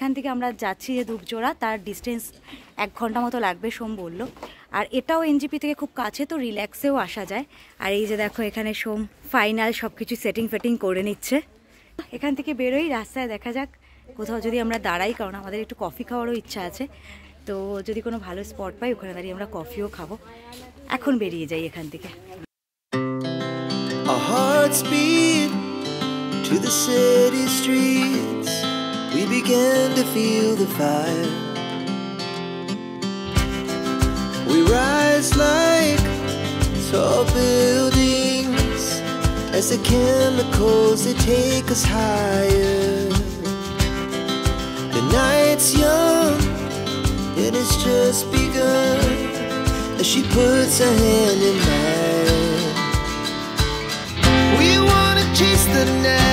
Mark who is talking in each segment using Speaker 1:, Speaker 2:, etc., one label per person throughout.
Speaker 1: এখান থেকে আমরা যাচ্ছি যে ধূপজোড়া তার ডিস্টেন্স এক ঘন্টা মতো লাগবে সোম বলল আর এটাও এনজিপি থেকে খুব কাছে তো রিল্যাক্সেও আসা যায় আর এই যে দেখো এখানে সোম ফাইনাল সব কিছু সেটিং ফেটিং করে নিচ্ছে এখান থেকে বেরোই রাস্তায় দেখা যাক কোথাও যদি আমরা দাঁড়াই কারণ আমাদের একটু কফি খাওয়ারও ইচ্ছা আছে তো যদি কোনো ভালো স্পট পাই ওখানে দাঁড়িয়ে আমরা কফিও খাবো এখন বেরিয়ে যাই এখান থেকে to the city streets begin
Speaker 2: to feel the fire. We rise like tall buildings as the chemicals they take us higher.
Speaker 1: The night's young, and it's just begun
Speaker 2: as she puts her hand in mine. We wanna chase the night.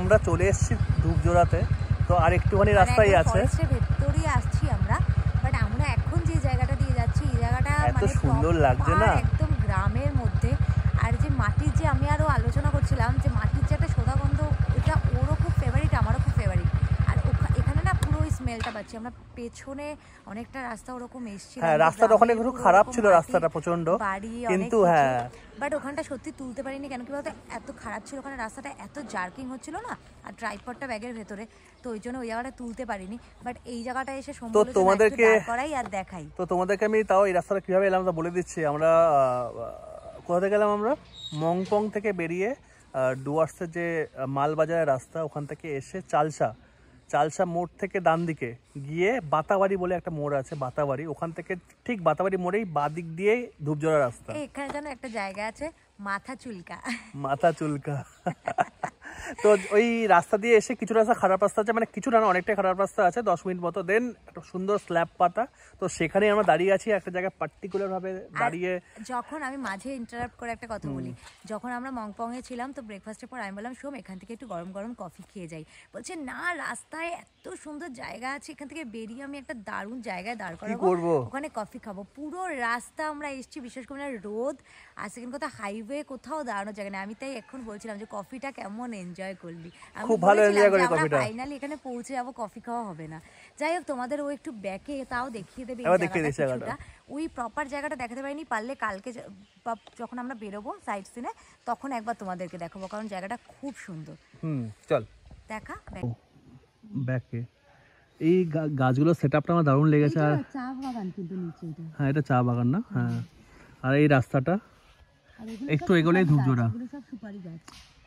Speaker 2: আমরা চলে এসেছি ধূপজোড়াতে তো আর একটুখানি মানে রাস্তাই আছে ভেতরেই
Speaker 1: আসছি আমরা বাট আমরা এখন যে জায়গাটা দিয়ে যাচ্ছি এই জায়গাটা এত মানে সুন্দর লাগছে না একদম গ্রামের মধ্যে আর যে মাটির যে আমি আরো আলোচনা করছিলাম যে মাটির যে একটা সোদা রাস্তা পাচ্ছি আমরা পেছনে অনেকটা রাস্তা ওরকম এসছি হ্যাঁ রাস্তাটা ওখানে একটু খারাপ ছিল রাস্তাটা প্রচন্ড কিন্তু হ্যাঁ বাট ওখানটা সত্যি তুলতে পারিনি কেন কি বলতো এত খারাপ ছিল ওখানে রাস্তাটা এত জার্কিং হচ্ছিল না আর ট্রাইপডটা ব্যাগের ভেতরে তো ওই জন্য ওই জায়গাটা তুলতে পারিনি বাট এই জায়গাটা এসে তো তোমাদেরকে করাই আর দেখাই
Speaker 2: তো তোমাদেরকে আমি তাও এই রাস্তাটা কিভাবে এলাম তা বলে দিচ্ছি আমরা কোথা থেকে গেলাম আমরা মংপং থেকে বেরিয়ে ডুয়ার্সের যে মালবাজারের রাস্তা ওখান থেকে এসে চালসা চালসা মোড় থেকে ডান দিকে গিয়ে বাতাবাড়ি বলে একটা মোড় আছে বাতাবাড়ি ওখান থেকে ঠিক বাতাবাড়ি মোড়েই বাদিক দিয়ে ধূপজোড়া রাস্তা
Speaker 1: এখানে যেন একটা জায়গা আছে মাথা চুলকা
Speaker 2: মাথা চুলকা তো ওই রাস্তা দিয়ে এসে কিছু রাস্তা খারাপ রাস্তা আছে মানে কিছু না অনেকটাই খারাপ রাস্তা আছে দশ মিনিট মতো দেন একটা সুন্দর স্ল্যাব পাতা তো সেখানে আমরা দাঁড়িয়ে আছি একটা জায়গায় পার্টিকুলার ভাবে দাঁড়িয়ে
Speaker 1: যখন আমি মাঝে ইন্টারাপ্ট করে একটা কথা বলি যখন আমরা মংপং এ ছিলাম তো ব্রেকফাস্টের পর আমি বললাম সোম এখান থেকে একটু গরম গরম কফি খেয়ে যাই বলছে না রাস্তায় এত সুন্দর জায়গা আছে এখান থেকে বেরিয়ে আমি একটা দারুণ জায়গায় দাঁড় করাবো ওখানে কফি খাবো পুরো রাস্তা আমরা এসেছি বিশেষ করে রোদ মানে আর সেখানে কোথাও হাইওয়ে কোথাও দাঁড়ানো জায়গা না আমি তাই এখন বলছিলাম যে কফিটা কেমন এনজয় এনজয় করলি খুব ভালো এনজয় করলি কফিটা ফাইনালি এখানে পৌঁছে যাব কফি খাওয়া হবে না যাই হোক তোমাদের ও একটু ব্যাকে তাও দেখিয়ে দেবে দেখিয়ে দিছি জায়গাটা ওই প্রপার জায়গাটা দেখাতে পারিনি পারলে কালকে যখন আমরা বেরোবো সাইড সিনে তখন একবার তোমাদেরকে দেখাবো কারণ জায়গাটা খুব সুন্দর হুম চল দেখা
Speaker 2: ব্যাকে এই গাছগুলো সেট আপটা আমার দারুণ লেগেছে আর
Speaker 1: চা বাগান কিন্তু নিচে এটা হ্যাঁ এটা চা বাগান না হ্যাঁ
Speaker 2: আর এই রাস্তাটা
Speaker 1: একটু এগোলেই ধূপজোড়া সব সুপারি গাছ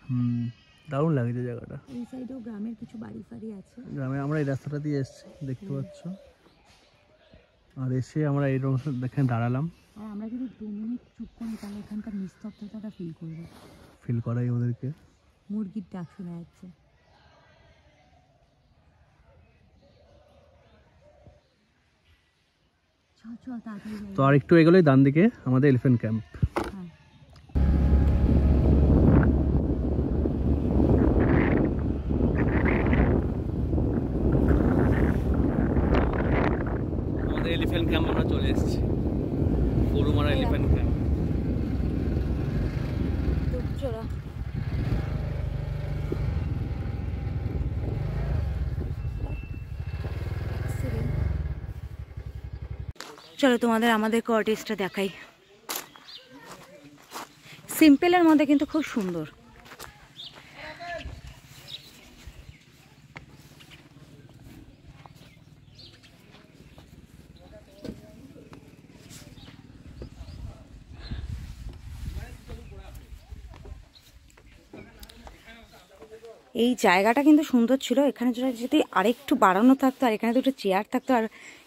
Speaker 2: হুম দারুণ লাগছে জায়গাটা
Speaker 1: এই সাইডেও গ্রামের কিছু বাড়ি ফাড়ি আছে গ্রামে
Speaker 2: আমরা এই রাস্তাটা দিয়ে এসেছি দেখতে হ্যাঁ। পাচ্ছ আর এসে আমরা এই দেখেন দাঁড়ালাম আর
Speaker 1: হ্যাঁ, আমরা যদি দু মিনিট চুপ করি তাহলে এখানকার নিস্তব্ধতাটা ফিল করব
Speaker 2: ফিল করাই ওদেরকে
Speaker 1: মুরগির ডাক শোনা
Speaker 2: যাচ্ছে তো আর একটু এগোলেই ডান দিকে আমাদের এলিফেন্ট ক্যাম্প
Speaker 1: চলো তোমাদের আমাদের কর্টেজটা দেখাই সিম্পলের মধ্যে কিন্তু খুব সুন্দর এই জায়গাটা কিন্তু সুন্দর ছিল এখানে যদি আরেকটু বাড়ানো থাকতো আর এখানে দুটো চেয়ার থাকতো আর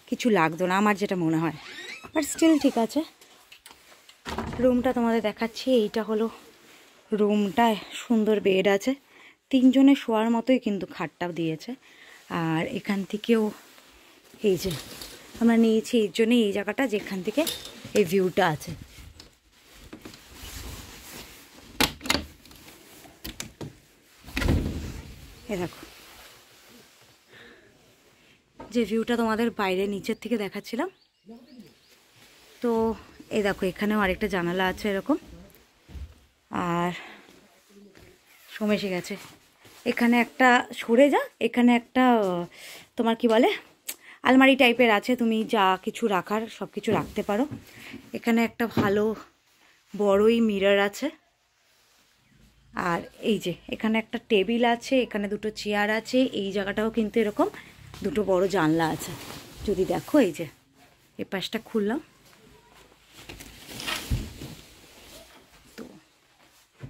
Speaker 1: কিছু লাগতো না আমার যেটা মনে হয় বাট স্টিল ঠিক আছে রুমটা তোমাদের দেখাচ্ছি এইটা হলো রুমটায় সুন্দর বেড আছে তিনজনে শোয়ার মতোই কিন্তু খাটটাও দিয়েছে আর এখান থেকেও এই যে আমরা নিয়েছি এর জন্য এই জায়গাটা যেখান থেকে এই ভিউটা আছে এ দেখো যে ভিউটা তোমাদের বাইরে নিচের থেকে দেখাচ্ছিলাম তো এই দেখো এখানেও আরেকটা জানালা আছে এরকম আর এসে গেছে এখানে একটা সরে যা এখানে একটা তোমার কি বলে আলমারি টাইপের আছে তুমি যা কিছু রাখার সব কিছু রাখতে পারো এখানে একটা ভালো বড়ই মিরর আছে আর এই যে এখানে একটা টেবিল আছে এখানে দুটো চেয়ার আছে এই জায়গাটাও কিন্তু এরকম দুটো বড় জানলা আছে যদি দেখো এই যে এ পাশটা খুললাম তো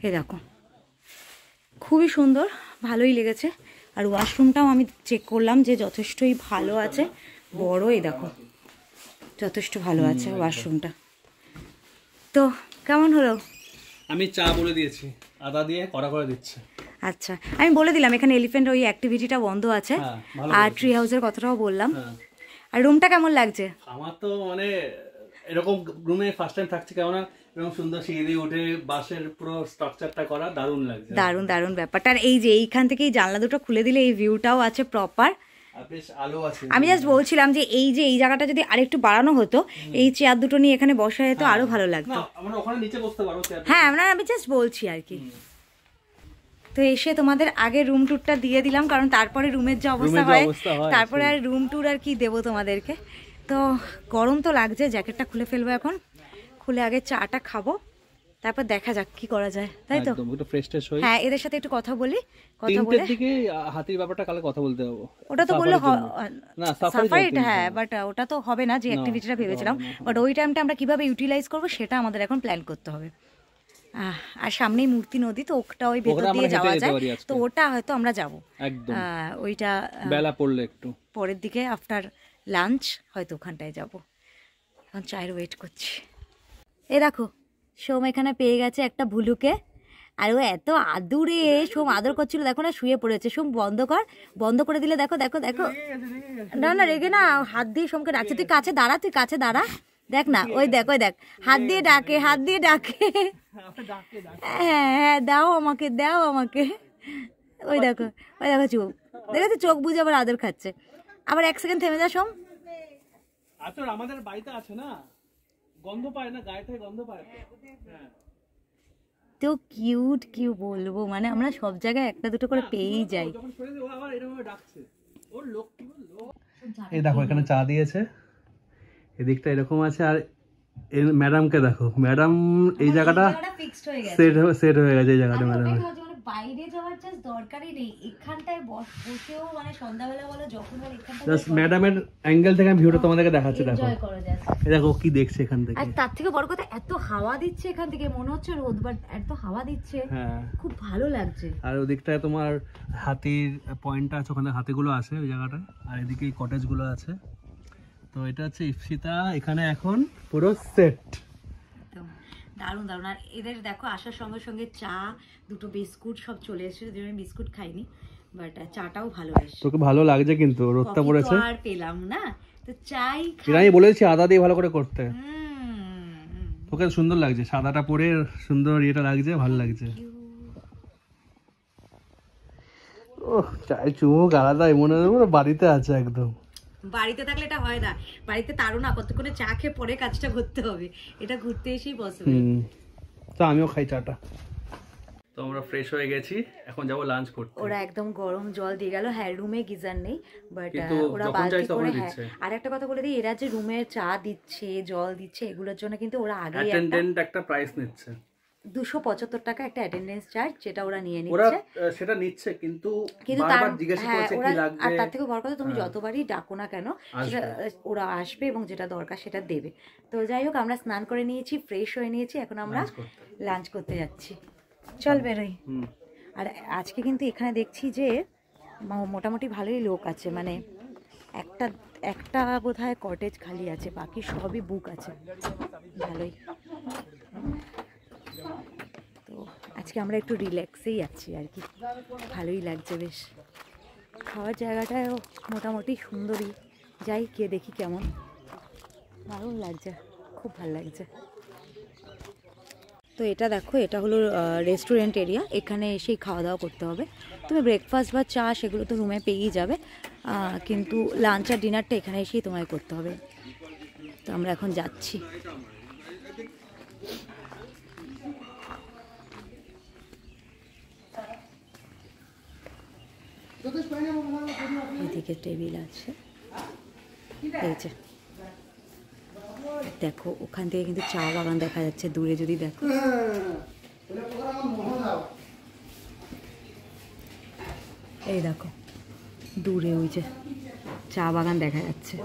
Speaker 1: এ দেখো খুবই সুন্দর ভালোই লেগেছে আর ওয়াশরুমটাও আমি চেক করলাম যে যথেষ্টই ভালো আছে বড় এই দেখো যথেষ্ট ভালো আছে ওয়াশরুমটা তো কেমন হলো
Speaker 2: আমি চা বলে দিয়েছি আদা দিয়ে কড়া করে দিচ্ছে
Speaker 1: আচ্ছা আমি বলে দিলাম এখানে এলিফ্যান্ট ওই অ্যাক্টিভিটিটা বন্ধ আছে হ্যাঁ, আর ট্রি হাউসের কথাটাও বললাম হ্যাঁ। আর রুমটা কেমন লাগছে
Speaker 2: আমার তো মানে এরকম রুমে ফার্স্ট টাইম থাকছি কেননা এরকম সুন্দর সিঁড়ি উঠে বাসের পুরো স্ট্রাকচারটা করা দারুণ লাগছে দারুণ
Speaker 1: দারুণ ব্যাপারটা আর এই যে এইখান থেকে এই জানলা দুটো খুলে দিলে এই ভিউটাও আছে প্রপার আমি জাস্ট বলছিলাম যে এই যে এই জায়গাটা যদি আরেকটু বাড়ানো হতো এই চেয়ার দুটো নিয়ে এখানে বসা যেত হ্যাঁ। আরো ভালো লাগতো হ্যাঁ আমরা আমি জাস্ট বলছি আর কি তো এসে তোমাদের আগে রুম ট্যুরটা দিয়ে দিলাম কারণ তারপরে রুমের যে অবস্থা হয় তারপরে আর রুম ট্যুর আর কি দেবো তোমাদেরকে তো গরম তো লাগছে জ্যাকেটটা খুলে ফেলবো এখন খুলে আগে চাটা খাবো তারপর দেখা যাক কি করা যায় তাই তো
Speaker 2: একটু ফ্রেশ হই হ্যাঁ
Speaker 1: এদের সাথে একটু কথা বলি কথা বলে দিকে
Speaker 2: হাতির ব্যাপারটা কালকে কথা বলতে হবে ওটা তো বললে না হ্যাঁ
Speaker 1: বাট ওটা তো হবে না যে অ্যাক্টিভিটিটা ভেবেছিলাম বাট ওই টাইমটা আমরা কিভাবে ইউটিলাইজ করব সেটা আমাদের এখন প্ল্যান করতে হবে আর সামনেই মূর্তি নদী তো ওটা ওই ভেতর দিয়ে যাওয়া যায় তো ওটা হয়তো আমরা যাব ওইটা বেলা পড়লে একটু পরের দিকে আফটার লাঞ্চ হয়তো ওখানটায় যাব এখন চায়ের ওয়েট করছি এ দেখো সোম এখানে পেয়ে গেছে একটা ভুলুকে আর ও এত আদুরে সোম আদর করছিল দেখো না শুয়ে পড়েছে সোম বন্ধ কর বন্ধ করে দিলে দেখো দেখো দেখো না না রেগে না হাত দিয়ে সোমকে ডাকছে তুই কাছে দাঁড়া তুই কাছে দাঁড়া দেখ না ওই দেখ ওই দেখ হাত দিয়ে ডাকে হাত দিয়ে ডাকে হ্যাঁ হ্যাঁ দাও আমাকে দাও আমাকে ওই দেখো ওই দেখো চোখ দেখেছো চোখ বুঝে আবার আদর খাচ্ছে আবার এক সেকেন্ড থেমে যা সোম
Speaker 2: আমাদের বাড়িতে আছে না গন্ধ পায় না গায়ে গন্ধ পায় হ্যাঁ, হ্যাঁ।
Speaker 1: তো কিউট কি বলবো মানে আমরা সব জায়গায় একটা দুটো করে পেয়েই যাই
Speaker 2: এই দেখো এখানে চা দিয়েছে এদিকটা এরকম আছে আর ম্যাডামকে দেখো ম্যাডাম এই জায়গাটা সেট সেট হয়ে গেছে এই জায়গাটা ম্যাডাম
Speaker 1: মানে মানে
Speaker 2: হ্যাঁ, তোমাদেরকে দেখো দেখো কি দেখছে এখান থেকে আর
Speaker 1: তার থেকে এত হাওয়া দিচ্ছে এখান থেকে মনে হচ্ছে রোদ বাট এত হাওয়া দিচ্ছে হ্যাঁ। খুব ভালো লাগছে
Speaker 2: আর ওদিকটায় তোমার হাতির পয়েন্ট আছে ওখানে হাতিগুলো আছে ওই জায়গাটায় আর এদিকে কটেজ গুলো আছে তো এটা হচ্ছে ইপসিতা এখানে এখন পুরো সেট
Speaker 1: দারুণ দারুণ আর এদের দেখো আসার সঙ্গে সঙ্গে চা দুটো বিস্কুট সব চলে এসেছে আমি বিস্কুট খাইনি বাট চাটাও ভালো
Speaker 2: এসেছে তোকে ভালো লাগছে কিন্তু রোদটা পড়েছে আর
Speaker 1: পেলাম না তো চাই
Speaker 2: আমি বলেছি আদা দিয়ে ভালো করে করতে তোকে সুন্দর লাগছে সাদাটা পরে সুন্দর এটা লাগছে ভালো লাগছে ও চাই চুমুক আলাদা মনে হয় বাড়িতে আছে একদম
Speaker 1: বাড়িতে থাকলে এটা হয় না বাড়িতে তারও না কতক্ষণে চা খেয়ে পরে কাজটা করতে হবে এটা ঘুরতে এসেই পসিবল
Speaker 2: তো আমিও খাই চাটা তো আমরা ফ্রেশ হয়ে গেছি এখন যাব লাঞ্চ করতে ওরা
Speaker 1: একদম গরম জল দিয়ে গেল হ্যাঁ রুমে গিজার নেই বাট ওরা বালতি করে হ্যাঁ আর একটা কথা বলে দিই এরা যে রুমে চা দিচ্ছে জল দিচ্ছে এগুলোর জন্য কিন্তু ওরা আগে
Speaker 2: একটা প্রাইস নিচ্ছে
Speaker 1: দুশো পঁচাত্তর টাকা একটা অ্যাটেন্ডেন্স চার্জ যেটা ওরা নিয়ে নিচ্ছে
Speaker 2: সেটা নিচ্ছে কিন্তু কিন্তু তার হ্যাঁ ওরা আর তার থেকে
Speaker 1: বড় কথা তুমি হ্যাঁ। যতবারই ডাকো না কেন ওরা আসবে এবং যেটা দরকার সেটা দেবে তো যাই হোক আমরা স্নান করে নিয়েছি ফ্রেশ হয়ে নিয়েছি এখন আমরা লাঞ্চ করতে যাচ্ছি চল বেরোই আর আজকে কিন্তু এখানে দেখছি যে মোটামুটি ভালোই লোক আছে মানে একটা একটা বোধ হয় কটেজ খালি আছে বাকি সবই বুক আছে ভালোই তো আজকে আমরা একটু রিল্যাক্সেই আছি আর কি ভালোই লাগছে বেশ খাওয়ার জায়গাটাও মোটামুটি সুন্দরই যাই কে দেখি কেমন দারুণ লাগছে খুব ভালো লাগছে তো এটা দেখো এটা হলো রেস্টুরেন্ট এরিয়া এখানে এসেই খাওয়া দাওয়া করতে হবে তুমি ব্রেকফাস্ট বা চা সেগুলো তো রুমে পেয়েই যাবে কিন্তু লাঞ্চ আর ডিনারটা এখানে এসেই তোমায় করতে হবে তো আমরা এখন যাচ্ছি এদিকে টেবিল আছে এই যে দেখো ওখান থেকে কিন্তু চা বাগান দেখা যাচ্ছে দূরে যদি দেখো এই দেখো দূরে ওই যে চা বাগান দেখা যাচ্ছে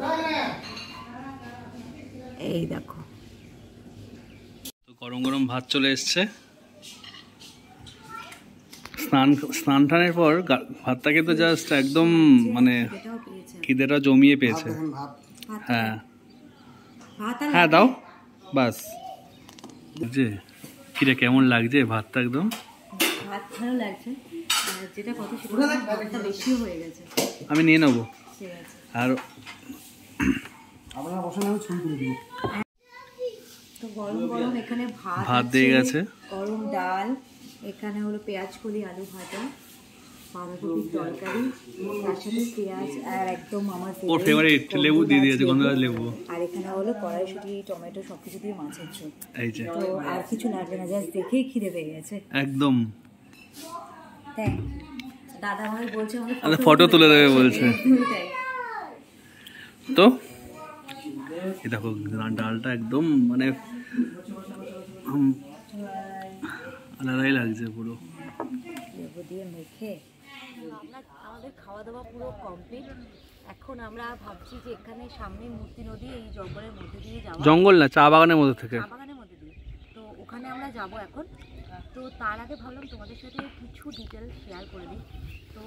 Speaker 2: এই দেখো গরম গরম ভাত চলে এসছে স্নান স্নান টানের পর ভাতটাকে তো জাস্ট একদম মানে খিদেটা জমিয়ে পেয়েছে হ্যাঁ হ্যাঁ দাও বাস যে কিরে কেমন লাগছে ভাতটা একদম আমি নিয়ে নেবো আর
Speaker 1: ভাত দিয়ে গেছে গরম ডাল এখানে হলো পেঁয়াজ কলি আলু ভাজা তরকারি পেঁয়াজ আর একদম আমার লেবু দিয়ে আর এখানে হলো টমেটো দিয়ে মাছের এই যে তো আর কিছু লাগবে না দেখেই পেয়ে গেছে একদম দাদা বলছে ফটো তুলে দেবে বলছে
Speaker 2: তো দেখো ডালটা একদম মানে আলাদাই লাগছে পুরো
Speaker 1: আমাদের খাওয়া দাওয়া পুরো কমপ্লিট এখন আমরা ভাবছি যে এখানে সামনে মূর্তি নদী এই জঙ্গলের মধ্যে দিয়ে যাওয়া জঙ্গল না
Speaker 2: চা বাগানের মধ্যে থেকে চা
Speaker 1: বাগানের মধ্যে দিয়ে তো ওখানে আমরা যাব এখন তো তার আগে ভাবলাম তোমাদের সাথে কিছু ডিটেল শেয়ার করে দিই তো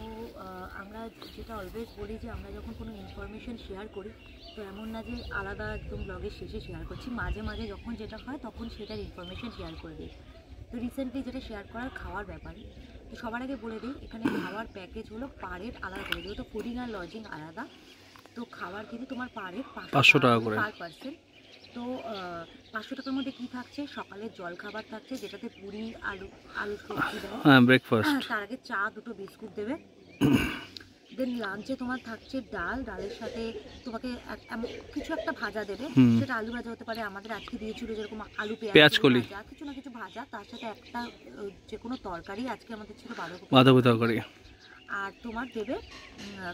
Speaker 1: আমরা যেটা অলওয়েজ বলি যে আমরা যখন কোনো ইনফরমেশন শেয়ার করি তো এমন না যে আলাদা একদম ব্লগের শেষে শেয়ার করছি মাঝে মাঝে যখন যেটা হয় তখন সেটার ইনফরমেশন শেয়ার করে দিই তো রিসেন্টলি যেটা শেয়ার করার খাওয়ার ব্যাপারে তো সবার আগে বলে দিই এখানে খাওয়ার প্যাকেজ হলো পার হেড আলাদা করে যেহেতু ফুডিং আর লজিং আলাদা তো খাবার কিন্তু তোমার পার হেড পাঁচশো টাকা করে পার পার্সেন্ট তো পাঁচশো টাকার মধ্যে কি থাকছে সকালের জল খাবার থাকছে যেটাতে পুরি আলু আলু সবজি দেয় হ্যাঁ ব্রেকফাস্ট হ্যাঁ, তার আগে চা দুটো বিস্কুট দেবে দেন লাঞ্চে তোমার থাকছে ডাল ডালের সাথে তোমাকে কিছু একটা ভাজা দেবে সেটা আলু ভাজা হতে পারে আমাদের আজকে দিয়েছিল যেরকম আলু পেঁয়াজ কলি কিছু না কিছু ভাজা তার সাথে একটা যে কোনো তরকারি আজকে আমাদের ছিল
Speaker 2: বাঁধাকপি তরকারি
Speaker 1: আর তোমার দেবে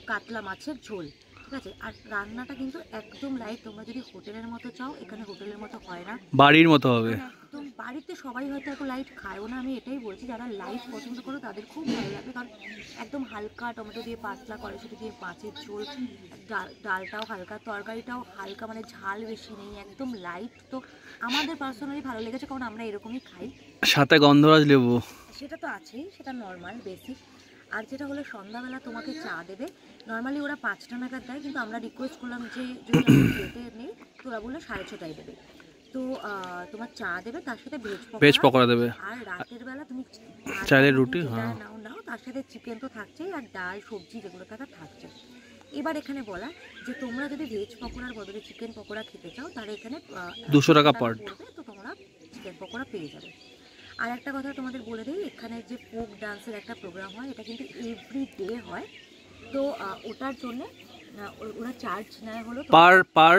Speaker 1: কাতলা মাছের ঝোল ঠিক আছে আর রান্নাটা কিন্তু একদম লাইট তোমরা যদি হোটেলের মতো চাও এখানে হোটেলের মতো হয় না
Speaker 2: বাড়ির মতো হবে মানে
Speaker 1: একদম বাড়িতে সবাই হয়তো এত লাইট খায়ও না আমি এটাই বলছি যারা লাইট পছন্দ করো তাদের খুব ভালো লাগবে কারণ একদম হালকা টমেটো দিয়ে পাতলা করে সেটা দিয়ে পাঁচের ঝোল ডাল ডালটাও হালকা তরকারিটাও হালকা মানে ঝাল বেশি নেই একদম লাইট তো আমাদের পার্সোনালি ভালো লেগেছে কারণ আমরা এরকমই খাই
Speaker 2: সাথে গন্ধরাজ লেবু
Speaker 1: সেটা তো আছেই সেটা নর্মাল বেসিক আর যেটা হলো সন্ধ্যাবেলা তোমাকে চা দেবে নর্মালি ওরা পাঁচটা নাগাদ দেয় কিন্তু আমরা রিকোয়েস্ট করলাম যে যদি খেতে নেই তো ওরা বললো সাড়ে ছটায় দেবে তো তোমার চা দেবে তার সাথে ভেজ পকোড়া ভেজ পকোড়া দেবে আর রাতের বেলা তুমি চালের রুটি হ্যাঁ নাও নাও তার সাথে চিকেন তো থাকছেই আর ডাল সবজি যেগুলো থাকা থাকছে এবার এখানে বলা যে তোমরা যদি ভেজ পকোড়ার বদলে চিকেন পকোড়া খেতে চাও তাহলে এখানে দুশো টাকা পার তো তোমরা চিকেন পকোড়া পেয়ে যাবে আর একটা কথা তোমাদের বলে দিই এখানে যে ফোক ডান্সের একটা প্রোগ্রাম হয় এটা কিন্তু এভরি ডে হয় তো ওটার জন্য ওরা চার্জ নেয় হলো পার
Speaker 2: পার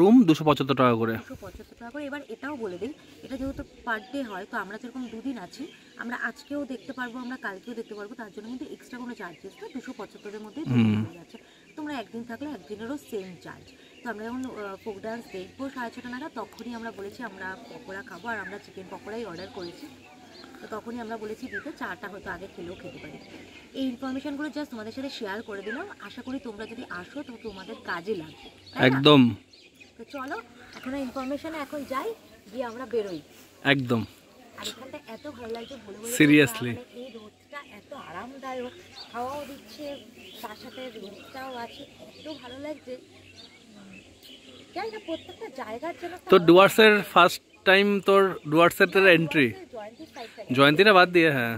Speaker 2: রুম দুশো পঁচাত্তর টাকা করে
Speaker 1: দুশো পঁচাত্তর টাকা করে এবার এটাও বলে দিই এটা যেহেতু পার ডে হয় তো আমরা যেরকম দুদিন আছি আমরা আজকেও দেখতে পারবো আমরা কালকেও দেখতে পারবো তার জন্য কিন্তু এক্সট্রা কোনো চার্জেস না দুশো পঁচাত্তরের মধ্যে যাচ্ছে তোমরা একদিন থাকলে একদিনেরও সেম চার্জ তো আমরা যখন ফোক ডান্স দেখবো সাড়ে ছটা নাগাদ তখনই আমরা বলেছি আমরা পকোড়া খাবো আর আমরা চিকেন পকোড়াই অর্ডার করেছি তো তখনই আমরা বলেছি দিতে চাটা হয়তো আগে খেলেও খেতে পারি এই ইনফরমেশনগুলো জাস্ট তোমাদের সাথে শেয়ার করে দিলাম আশা করি তোমরা যদি আসো তো তোমাদের কাজে লাগবে একদম তো চলো এখন ইনফরমেশন এখন যাই গিয়ে আমরা বেরোই একদম এত ভালো লাগছে মানে এই এত আরামদায়ক খাওয়াও দিচ্ছে তার সাথে রোদটাও আছে এত ভালো লাগছে তো
Speaker 2: ডুয়ার্সের ফার্স্ট টাইম তোর ডুয়ার্সের তোর এন্ট্রি জয়ন্তীটা বাদ দিয়ে হ্যাঁ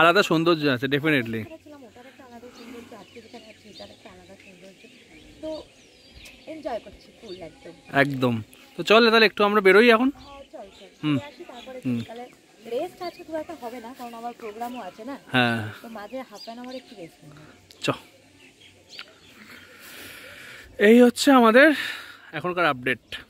Speaker 2: আলাদা সৌন্দর্য আছে ডেফিনেটলি তো একদম তো চল তাহলে একটু আমরা বেরোই এখন হ্যাঁ,
Speaker 1: হুম হুম একটা হবে না কারণ আমার প্রোগ্রামও আছে না হ্যাঁ। তো মাঝে হাফ রেস্ট
Speaker 2: চ এই হচ্ছে আমাদের এখনকার আপডেট